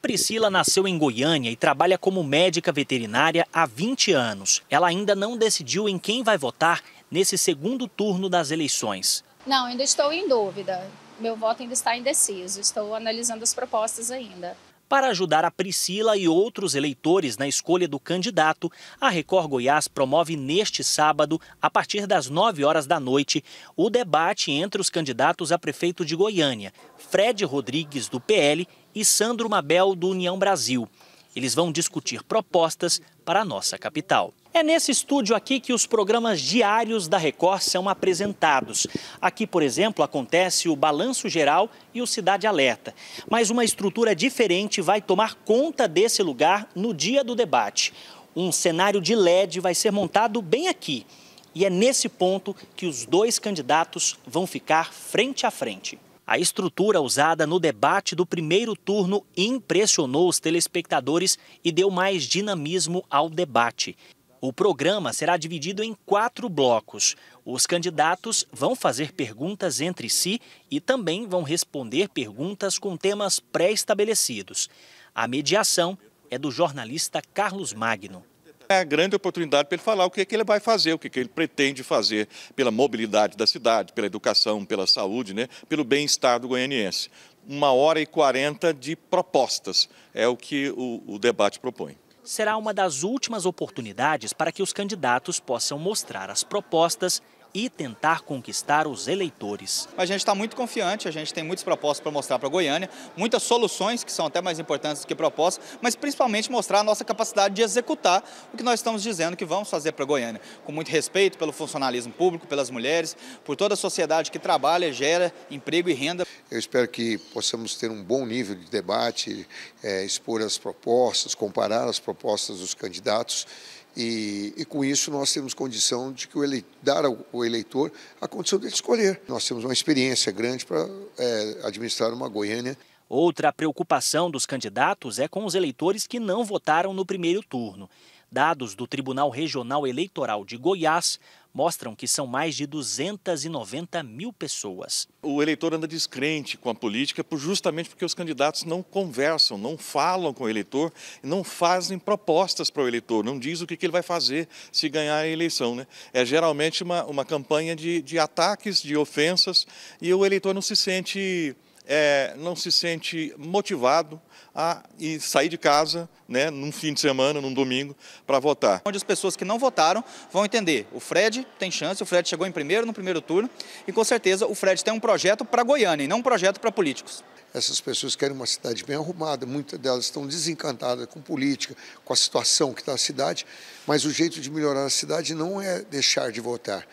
Priscila nasceu em Goiânia e trabalha como médica veterinária há 20 anos. Ela ainda não decidiu em quem vai votar nesse segundo turno das eleições. Não, ainda estou em dúvida. Meu voto ainda está indeciso. Estou analisando as propostas ainda. Para ajudar a Priscila e outros eleitores na escolha do candidato, a Record Goiás promove neste sábado, a partir das 9 horas da noite, o debate entre os candidatos a prefeito de Goiânia, Fred Rodrigues, do PL, e Sandro Mabel, do União Brasil. Eles vão discutir propostas para a nossa capital. É nesse estúdio aqui que os programas diários da Record são apresentados. Aqui, por exemplo, acontece o Balanço Geral e o Cidade Alerta. Mas uma estrutura diferente vai tomar conta desse lugar no dia do debate. Um cenário de LED vai ser montado bem aqui. E é nesse ponto que os dois candidatos vão ficar frente a frente. A estrutura usada no debate do primeiro turno impressionou os telespectadores e deu mais dinamismo ao debate. O programa será dividido em quatro blocos. Os candidatos vão fazer perguntas entre si e também vão responder perguntas com temas pré-estabelecidos. A mediação é do jornalista Carlos Magno é a grande oportunidade para ele falar o que, é que ele vai fazer, o que, é que ele pretende fazer pela mobilidade da cidade, pela educação, pela saúde, né, pelo bem-estar do goianiense. Uma hora e quarenta de propostas é o que o, o debate propõe será uma das últimas oportunidades para que os candidatos possam mostrar as propostas e tentar conquistar os eleitores. A gente está muito confiante, a gente tem muitas propostas para mostrar para Goiânia, muitas soluções que são até mais importantes do que propostas, mas principalmente mostrar a nossa capacidade de executar o que nós estamos dizendo que vamos fazer para Goiânia, com muito respeito pelo funcionalismo público, pelas mulheres, por toda a sociedade que trabalha, gera emprego e renda. Eu espero que possamos ter um bom nível de debate, é, expor as propostas, comparar as propostas dos candidatos e, e, com isso nós temos condição de que o ele, dar ao, eleitor a condição de escolher. Nós temos uma experiência grande para é, administrar uma Goiânia. Outra preocupação dos candidatos é com os eleitores que não votaram no primeiro turno. Dados do Tribunal Regional Eleitoral de Goiás mostram que são mais de 290 mil pessoas. O eleitor anda descrente com a política justamente porque os candidatos não conversam, não falam com o eleitor, não fazem propostas para o eleitor, não diz o que ele vai fazer se ganhar a eleição. Né? É geralmente uma, uma campanha de, de ataques, de ofensas, e o eleitor não se sente é, não se sente motivado a sair de casa, né, num fim de semana, num domingo, para votar. Onde as pessoas que não votaram vão entender, o Fred tem chance, o Fred chegou em primeiro no primeiro turno e com certeza o Fred tem um projeto para Goiânia e não um projeto para políticos. Essas pessoas querem uma cidade bem arrumada, muitas delas estão desencantadas com política, com a situação que está a cidade, mas o jeito de melhorar a cidade não é deixar de votar.